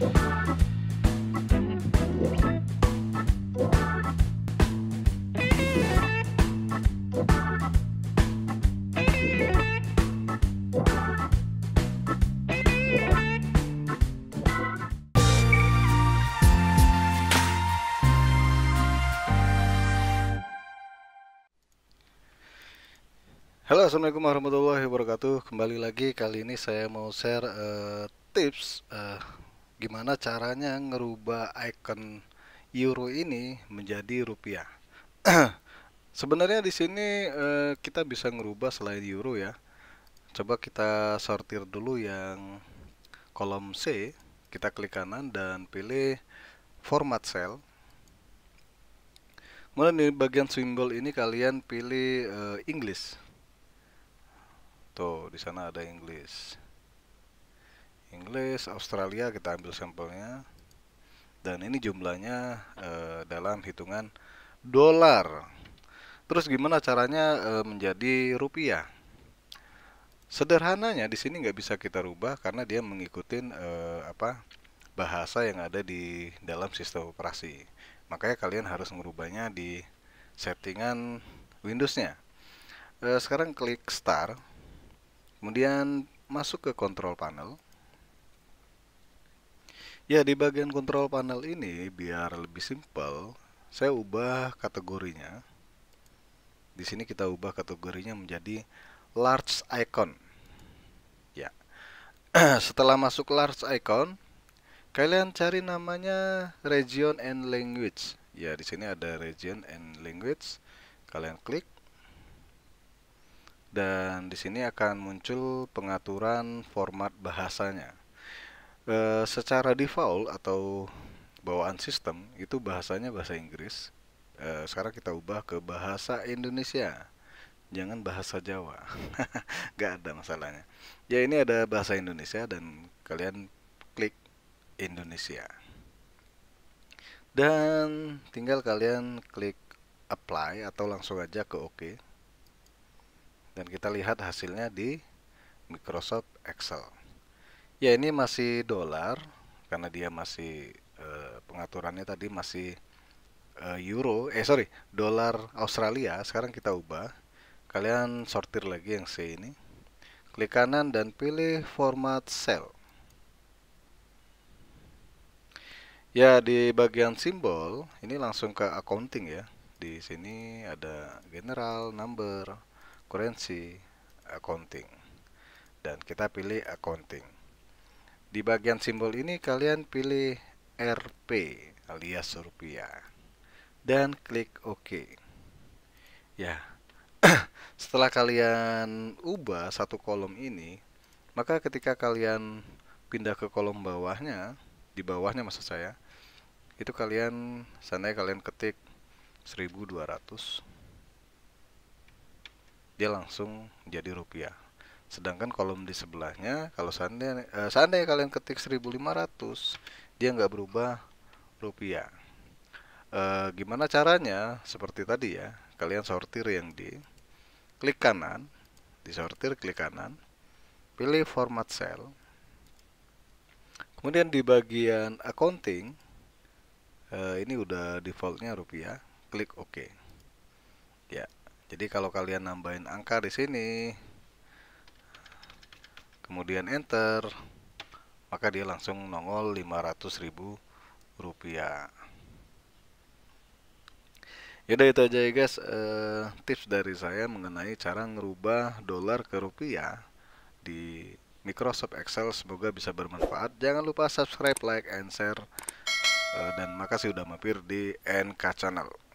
Halo assalamualaikum warahmatullahi wabarakatuh kembali lagi kali ini saya mau share uh, tips uh, gimana caranya ngerubah icon euro ini menjadi rupiah. Sebenarnya di sini eh, kita bisa ngerubah selain euro ya. Coba kita sortir dulu yang kolom C, kita klik kanan dan pilih format cell. Kemudian di bagian simbol ini kalian pilih eh, English. Tuh, di sana ada English. Inggris, Australia kita ambil sampelnya dan ini jumlahnya e, dalam hitungan dolar. Terus gimana caranya e, menjadi rupiah? Sederhananya di sini nggak bisa kita rubah karena dia mengikuti e, eh, apa bahasa yang ada di dalam sistem operasi. Makanya kalian harus merubahnya di settingan Windowsnya. E, sekarang klik start, kemudian masuk ke control panel Ya, di bagian kontrol panel ini biar lebih simpel, saya ubah kategorinya. Di sini kita ubah kategorinya menjadi large icon. Ya. Setelah masuk large icon, kalian cari namanya region and language. Ya, di sini ada region and language. Kalian klik dan di sini akan muncul pengaturan format bahasanya. Eh, secara default atau bawaan sistem itu bahasanya bahasa Inggris. E, sekarang kita ubah ke bahasa Indonesia. Jangan bahasa Jawa, nggak ada masalahnya. Ya ini ada bahasa Indonesia dan kalian klik Indonesia dan tinggal kalian klik apply atau langsung aja ke OK dan kita lihat hasilnya di Microsoft Excel. Ya ini masih dolar karena dia masih eh, pengaturannya tadi masih eh, euro, eh sorry dolar Australia. Sekarang kita ubah. Kalian sortir lagi yang C ini. Klik kanan dan pilih format cell. Ya di bagian simbol ini langsung ke accounting ya. Di sini ada general, number, currency, accounting. Dan kita pilih accounting. Di bagian simbol ini kalian pilih RP alias rupiah dan klik OK. Ya, setelah kalian ubah satu kolom ini, maka ketika kalian pindah ke kolom bawahnya, di bawahnya maksud saya, itu kalian sana kalian ketik 1200 dia langsung jadi rupiah Sedangkan kolom di sebelahnya kalau seandainya, uh, seandainya kalian ketik 1500 dia nggak berubah rupiah. uh, gimana caranya? Seperti tadi ya, kalian sortir yang di klik kanan, disortir klik kanan, pilih format cell. Kemudian di bagian accounting uh, ini udah defaultnya rupiah, klik OK. Ya, jadi kalau kalian nambahin angka di sini kemudian enter maka dia langsung nongol 500 ribu rupiah Yaudah itu aja ya guys e, tips dari saya mengenai cara ngerubah dolar ke rupiah di Microsoft Excel semoga bisa bermanfaat jangan lupa subscribe like and share e, dan makasih udah mampir di NK Channel